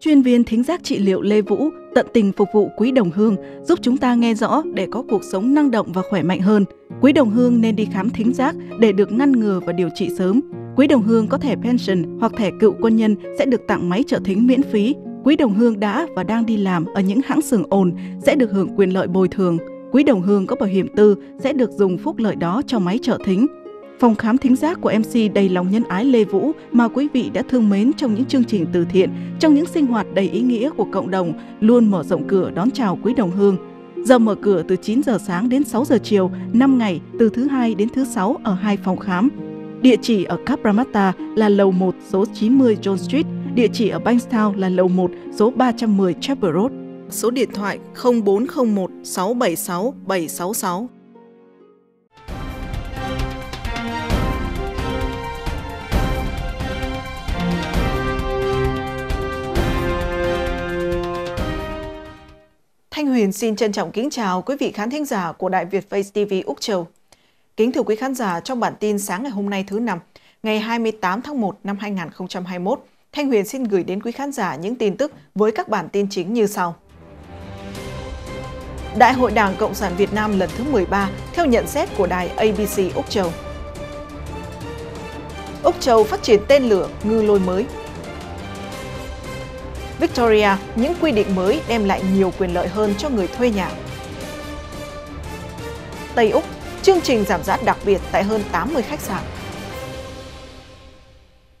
Chuyên viên thính giác trị liệu Lê Vũ tận tình phục vụ quý đồng hương, giúp chúng ta nghe rõ để có cuộc sống năng động và khỏe mạnh hơn. Quý đồng hương nên đi khám thính giác để được ngăn ngừa và điều trị sớm. Quý đồng hương có thẻ pension hoặc thẻ cựu quân nhân sẽ được tặng máy trợ thính miễn phí. Quý đồng hương đã và đang đi làm ở những hãng xưởng ồn sẽ được hưởng quyền lợi bồi thường. Quý đồng hương có bảo hiểm tư sẽ được dùng phúc lợi đó cho máy trợ thính. Phòng khám thính giác của MC đầy lòng nhân ái Lê Vũ mà quý vị đã thương mến trong những chương trình từ thiện, trong những sinh hoạt đầy ý nghĩa của cộng đồng luôn mở rộng cửa đón chào quý đồng hương. Giờ mở cửa từ 9 giờ sáng đến 6 giờ chiều, 5 ngày từ thứ hai đến thứ sáu ở hai phòng khám. Địa chỉ ở Capramatta là lầu 1 số 90 John Street, địa chỉ ở Bankstown là lầu 1 số 310 Chapel Road. Số điện thoại 0401 676 766. Thanh Huyền xin trân trọng kính chào quý vị khán thính giả của Đại Việt Face TV Úc Châu. Kính thưa quý khán giả, trong bản tin sáng ngày hôm nay thứ năm, ngày 28 tháng 1 năm 2021, Thanh Huyền xin gửi đến quý khán giả những tin tức với các bản tin chính như sau. Đại hội Đảng Cộng sản Việt Nam lần thứ 13 theo nhận xét của đài ABC Úc Châu. Úc Châu phát triển tên lửa ngư lôi mới, Victoria, những quy định mới đem lại nhiều quyền lợi hơn cho người thuê nhà. Tây Úc, chương trình giảm giá đặc biệt tại hơn 80 khách sạn.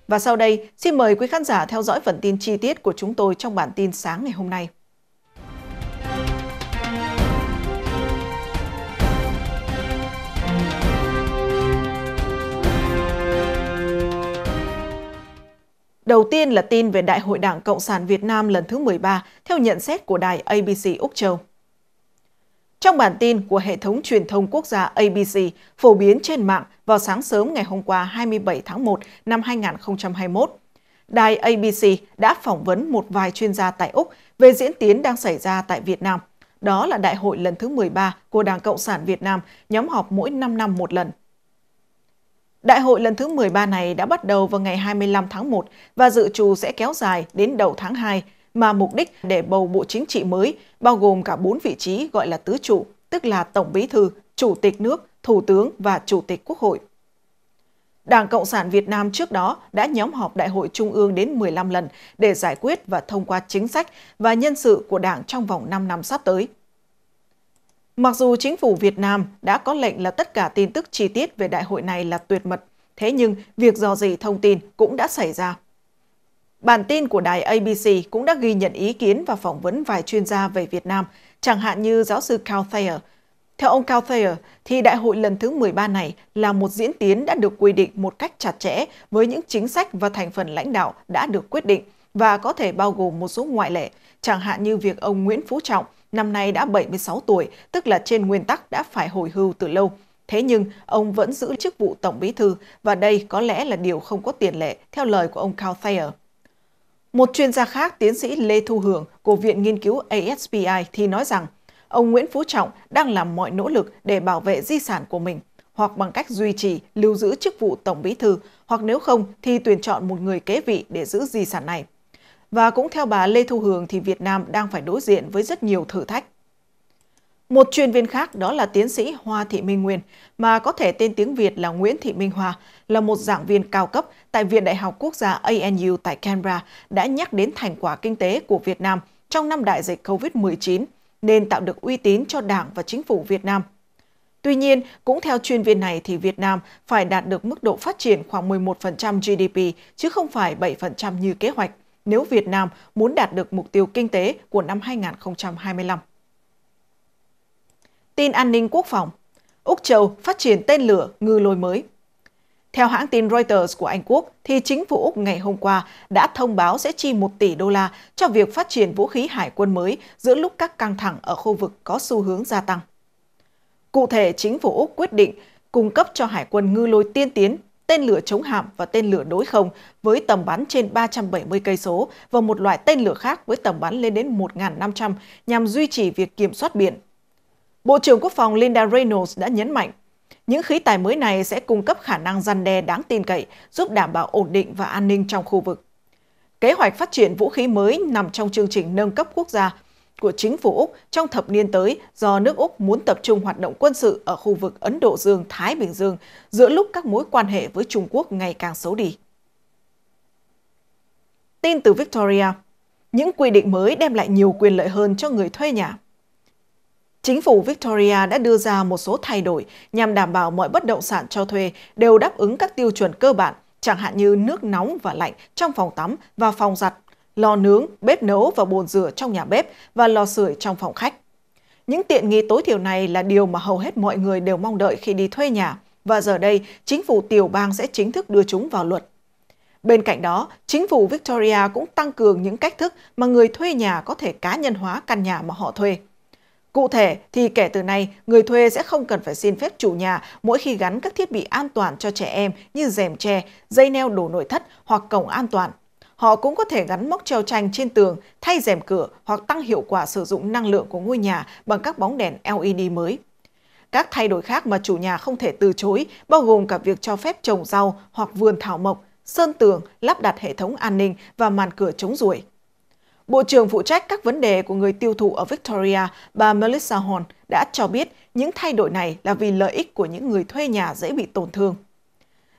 Và sau đây, xin mời quý khán giả theo dõi phần tin chi tiết của chúng tôi trong bản tin sáng ngày hôm nay. Đầu tiên là tin về Đại hội Đảng Cộng sản Việt Nam lần thứ 13, theo nhận xét của đài ABC Úc Châu. Trong bản tin của hệ thống truyền thông quốc gia ABC phổ biến trên mạng vào sáng sớm ngày hôm qua 27 tháng 1 năm 2021, đài ABC đã phỏng vấn một vài chuyên gia tại Úc về diễn tiến đang xảy ra tại Việt Nam. Đó là đại hội lần thứ 13 của Đảng Cộng sản Việt Nam, nhóm họp mỗi 5 năm một lần – Đại hội lần thứ 13 này đã bắt đầu vào ngày 25 tháng 1 và dự trù sẽ kéo dài đến đầu tháng 2, mà mục đích để bầu Bộ Chính trị mới, bao gồm cả 4 vị trí gọi là tứ trụ, tức là Tổng Bí thư, Chủ tịch nước, Thủ tướng và Chủ tịch Quốc hội. Đảng Cộng sản Việt Nam trước đó đã nhóm họp Đại hội Trung ương đến 15 lần để giải quyết và thông qua chính sách và nhân sự của Đảng trong vòng 5 năm sắp tới. Mặc dù chính phủ Việt Nam đã có lệnh là tất cả tin tức chi tiết về đại hội này là tuyệt mật, thế nhưng việc dò dỉ thông tin cũng đã xảy ra. Bản tin của đài ABC cũng đã ghi nhận ý kiến và phỏng vấn vài chuyên gia về Việt Nam, chẳng hạn như giáo sư Carl Thayer. Theo ông Carl Thayer, thì đại hội lần thứ 13 này là một diễn tiến đã được quy định một cách chặt chẽ với những chính sách và thành phần lãnh đạo đã được quyết định và có thể bao gồm một số ngoại lệ, chẳng hạn như việc ông Nguyễn Phú Trọng – năm nay đã 76 tuổi, tức là trên nguyên tắc đã phải hồi hưu từ lâu. Thế nhưng, ông vẫn giữ chức vụ Tổng Bí thư và đây có lẽ là điều không có tiền lệ, theo lời của ông Cao Thayer. Một chuyên gia khác, tiến sĩ Lê Thu Hưởng của Viện Nghiên cứu ASPI thì nói rằng, ông Nguyễn Phú Trọng đang làm mọi nỗ lực để bảo vệ di sản của mình, hoặc bằng cách duy trì, lưu giữ chức vụ Tổng Bí thư, hoặc nếu không thì tuyển chọn một người kế vị để giữ di sản này. Và cũng theo bà Lê Thu Hường thì Việt Nam đang phải đối diện với rất nhiều thử thách. Một chuyên viên khác đó là tiến sĩ Hoa Thị Minh Nguyên, mà có thể tên tiếng Việt là Nguyễn Thị Minh Hoa, là một giảng viên cao cấp tại Viện Đại học Quốc gia ANU tại Canberra, đã nhắc đến thành quả kinh tế của Việt Nam trong năm đại dịch COVID-19, nên tạo được uy tín cho Đảng và Chính phủ Việt Nam. Tuy nhiên, cũng theo chuyên viên này thì Việt Nam phải đạt được mức độ phát triển khoảng 11% GDP chứ không phải 7% như kế hoạch – nếu Việt Nam muốn đạt được mục tiêu kinh tế của năm 2025. Tin an ninh quốc phòng Úc Châu phát triển tên lửa ngư lôi mới theo hãng tin Reuters của Anh Quốc, thì chính phủ Úc ngày hôm qua đã thông báo sẽ chi 1 tỷ đô la cho việc phát triển vũ khí hải quân mới giữa lúc các căng thẳng ở khu vực có xu hướng gia tăng. Cụ thể, chính phủ Úc quyết định cung cấp cho hải quân ngư lôi tiên tiến tên lửa chống hạm và tên lửa đối không với tầm bắn trên 370 cây số và một loại tên lửa khác với tầm bắn lên đến 1.500 nhằm duy trì việc kiểm soát biển. Bộ trưởng Quốc phòng Linda Reynolds đã nhấn mạnh, những khí tài mới này sẽ cung cấp khả năng răn đe đáng tin cậy, giúp đảm bảo ổn định và an ninh trong khu vực. Kế hoạch phát triển vũ khí mới nằm trong chương trình nâng cấp quốc gia của chính phủ Úc trong thập niên tới do nước Úc muốn tập trung hoạt động quân sự ở khu vực Ấn Độ Dương-Thái Bình Dương giữa lúc các mối quan hệ với Trung Quốc ngày càng xấu đi. Tin từ Victoria Những quy định mới đem lại nhiều quyền lợi hơn cho người thuê nhà. Chính phủ Victoria đã đưa ra một số thay đổi nhằm đảm bảo mọi bất động sản cho thuê đều đáp ứng các tiêu chuẩn cơ bản, chẳng hạn như nước nóng và lạnh trong phòng tắm và phòng giặt lò nướng, bếp nấu và bồn rửa trong nhà bếp và lò sưởi trong phòng khách. Những tiện nghi tối thiểu này là điều mà hầu hết mọi người đều mong đợi khi đi thuê nhà và giờ đây chính phủ tiểu bang sẽ chính thức đưa chúng vào luật. Bên cạnh đó, chính phủ Victoria cũng tăng cường những cách thức mà người thuê nhà có thể cá nhân hóa căn nhà mà họ thuê. Cụ thể thì kể từ nay, người thuê sẽ không cần phải xin phép chủ nhà mỗi khi gắn các thiết bị an toàn cho trẻ em như rèm tre, dây neo đồ nội thất hoặc cổng an toàn Họ cũng có thể gắn móc treo tranh trên tường, thay rèm cửa hoặc tăng hiệu quả sử dụng năng lượng của ngôi nhà bằng các bóng đèn LED mới. Các thay đổi khác mà chủ nhà không thể từ chối bao gồm cả việc cho phép trồng rau hoặc vườn thảo mộc, sơn tường, lắp đặt hệ thống an ninh và màn cửa chống ruồi. Bộ trưởng phụ trách các vấn đề của người tiêu thụ ở Victoria, bà Melissa Horn, đã cho biết những thay đổi này là vì lợi ích của những người thuê nhà dễ bị tổn thương.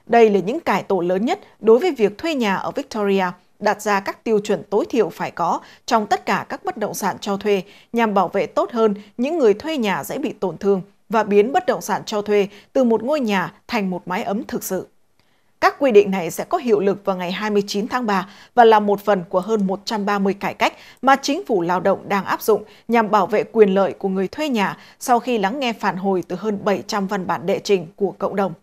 Đây là những cải tổ lớn nhất đối với việc thuê nhà ở Victoria – đặt ra các tiêu chuẩn tối thiểu phải có trong tất cả các bất động sản cho thuê nhằm bảo vệ tốt hơn những người thuê nhà dễ bị tổn thương và biến bất động sản cho thuê từ một ngôi nhà thành một mái ấm thực sự. Các quy định này sẽ có hiệu lực vào ngày 29 tháng 3 và là một phần của hơn 130 cải cách mà chính phủ lao động đang áp dụng nhằm bảo vệ quyền lợi của người thuê nhà sau khi lắng nghe phản hồi từ hơn 700 văn bản đệ trình của cộng đồng.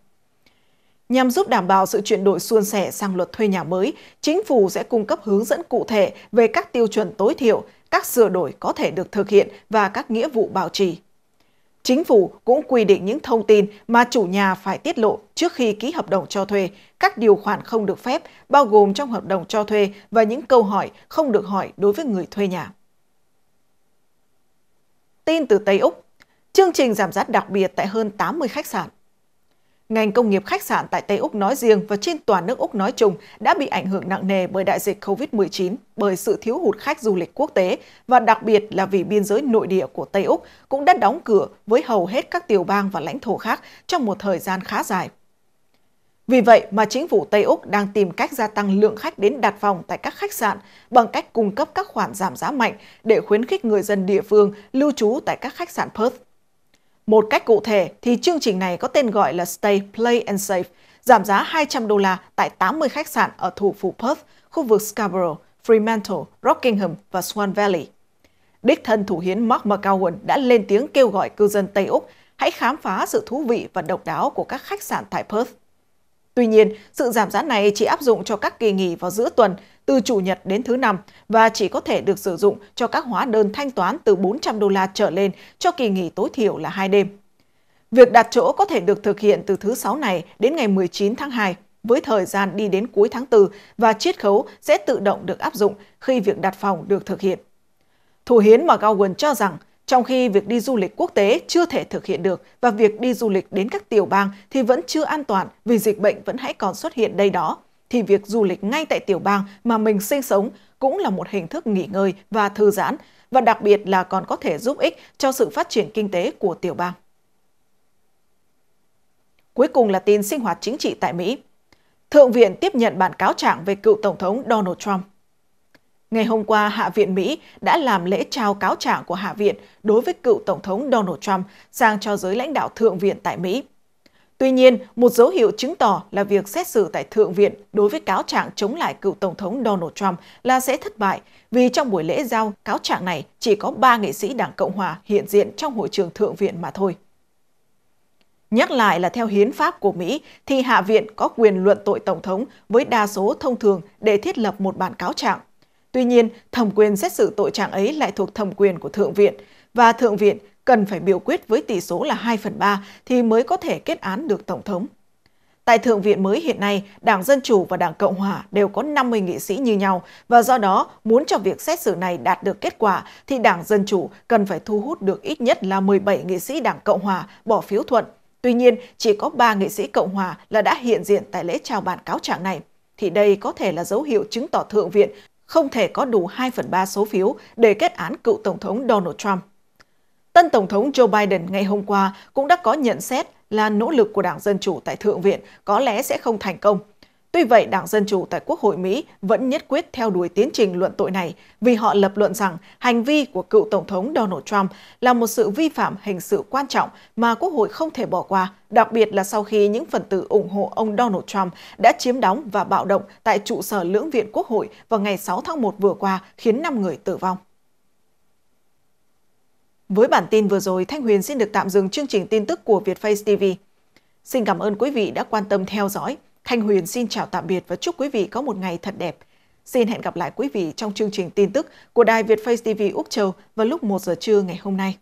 Nhằm giúp đảm bảo sự chuyển đổi suôn sẻ sang luật thuê nhà mới, chính phủ sẽ cung cấp hướng dẫn cụ thể về các tiêu chuẩn tối thiểu, các sửa đổi có thể được thực hiện và các nghĩa vụ bảo trì. Chính phủ cũng quy định những thông tin mà chủ nhà phải tiết lộ trước khi ký hợp đồng cho thuê, các điều khoản không được phép bao gồm trong hợp đồng cho thuê và những câu hỏi không được hỏi đối với người thuê nhà. Tin từ Tây Úc Chương trình giảm giá đặc biệt tại hơn 80 khách sạn Ngành công nghiệp khách sạn tại Tây Úc nói riêng và trên toàn nước Úc nói chung đã bị ảnh hưởng nặng nề bởi đại dịch COVID-19, bởi sự thiếu hụt khách du lịch quốc tế và đặc biệt là vì biên giới nội địa của Tây Úc cũng đã đóng cửa với hầu hết các tiểu bang và lãnh thổ khác trong một thời gian khá dài. Vì vậy mà chính phủ Tây Úc đang tìm cách gia tăng lượng khách đến đặt phòng tại các khách sạn bằng cách cung cấp các khoản giảm giá mạnh để khuyến khích người dân địa phương lưu trú tại các khách sạn Perth. Một cách cụ thể thì chương trình này có tên gọi là Stay, Play and Save, giảm giá 200 đô la tại 80 khách sạn ở thủ phủ Perth, khu vực Scarborough, Fremantle, Rockingham và Swan Valley. Đích thân thủ hiến Mark McGowan đã lên tiếng kêu gọi cư dân Tây Úc hãy khám phá sự thú vị và độc đáo của các khách sạn tại Perth. Tuy nhiên, sự giảm giá này chỉ áp dụng cho các kỳ nghỉ vào giữa tuần từ Chủ nhật đến thứ năm và chỉ có thể được sử dụng cho các hóa đơn thanh toán từ 400 đô la trở lên cho kỳ nghỉ tối thiểu là 2 đêm. Việc đặt chỗ có thể được thực hiện từ thứ Sáu này đến ngày 19 tháng 2 với thời gian đi đến cuối tháng 4 và chiết khấu sẽ tự động được áp dụng khi việc đặt phòng được thực hiện. Thủ hiến McGowan cho rằng trong khi việc đi du lịch quốc tế chưa thể thực hiện được và việc đi du lịch đến các tiểu bang thì vẫn chưa an toàn vì dịch bệnh vẫn hãy còn xuất hiện đây đó thì việc du lịch ngay tại tiểu bang mà mình sinh sống cũng là một hình thức nghỉ ngơi và thư giãn, và đặc biệt là còn có thể giúp ích cho sự phát triển kinh tế của tiểu bang. Cuối cùng là tin sinh hoạt chính trị tại Mỹ. Thượng viện tiếp nhận bản cáo trạng về cựu Tổng thống Donald Trump. Ngày hôm qua, Hạ viện Mỹ đã làm lễ trao cáo trạng của Hạ viện đối với cựu Tổng thống Donald Trump sang cho giới lãnh đạo Thượng viện tại Mỹ. Tuy nhiên, một dấu hiệu chứng tỏ là việc xét xử tại Thượng viện đối với cáo trạng chống lại cựu Tổng thống Donald Trump là sẽ thất bại, vì trong buổi lễ giao cáo trạng này chỉ có 3 nghị sĩ Đảng Cộng Hòa hiện diện trong hội trường Thượng viện mà thôi. Nhắc lại là theo hiến pháp của Mỹ thì Hạ viện có quyền luận tội Tổng thống với đa số thông thường để thiết lập một bản cáo trạng. Tuy nhiên, thẩm quyền xét xử tội trạng ấy lại thuộc thẩm quyền của Thượng viện, và Thượng viện cần phải biểu quyết với tỷ số là 2 phần 3 thì mới có thể kết án được Tổng thống. Tại Thượng viện mới hiện nay, Đảng Dân Chủ và Đảng Cộng Hòa đều có 50 nghị sĩ như nhau và do đó muốn cho việc xét xử này đạt được kết quả thì Đảng Dân Chủ cần phải thu hút được ít nhất là 17 nghị sĩ Đảng Cộng Hòa bỏ phiếu thuận. Tuy nhiên, chỉ có 3 nghị sĩ Cộng Hòa là đã hiện diện tại lễ trao bản cáo trạng này. Thì đây có thể là dấu hiệu chứng tỏ Thượng viện không thể có đủ 2 phần 3 số phiếu để kết án cựu Tổng thống Donald Trump. Tân Tổng thống Joe Biden ngày hôm qua cũng đã có nhận xét là nỗ lực của Đảng Dân Chủ tại Thượng viện có lẽ sẽ không thành công. Tuy vậy, Đảng Dân Chủ tại Quốc hội Mỹ vẫn nhất quyết theo đuổi tiến trình luận tội này vì họ lập luận rằng hành vi của cựu Tổng thống Donald Trump là một sự vi phạm hình sự quan trọng mà Quốc hội không thể bỏ qua, đặc biệt là sau khi những phần tử ủng hộ ông Donald Trump đã chiếm đóng và bạo động tại trụ sở lưỡng viện Quốc hội vào ngày 6 tháng 1 vừa qua khiến 5 người tử vong. Với bản tin vừa rồi, Thanh Huyền xin được tạm dừng chương trình tin tức của Vietface TV. Xin cảm ơn quý vị đã quan tâm theo dõi. Thanh Huyền xin chào tạm biệt và chúc quý vị có một ngày thật đẹp. Xin hẹn gặp lại quý vị trong chương trình tin tức của Đài Việt Face TV Úc Châu vào lúc 1 giờ trưa ngày hôm nay.